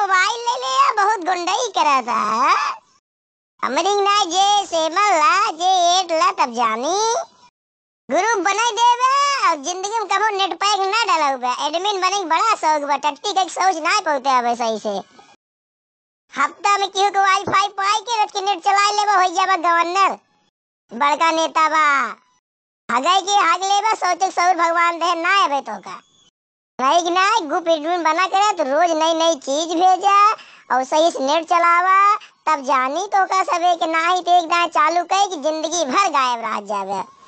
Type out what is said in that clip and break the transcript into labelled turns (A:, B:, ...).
A: mobile ले लिया बहुत गुंडई करा था
B: अमरिंग ना जे सेमल ला जे एट ला तब जानी ग्रुप बनाई दे बे और जिंदगी में कमो नेट पैक ना डाला हुआ एडमिन बने बड़ा शौक बा टट्टी का सोच ना पहुंचते अब सही से हफ्ता में क्यों को वाईफाई पाई के रख तो के नेट चला ले बा हो जाबा गवर्नर बड़का नेता बा हगई के हग लेबा सोचे सौर भगवान दे ना आवे तो का भाई कि ना ग्रुप एडमिन बना करे तो रोज नई नई चीज भेजा और सही से नेट चलावा तब जानी तो का सबे के ना ही देख तो दाए चालू कर कि जिंदगी भर गायब रह जावे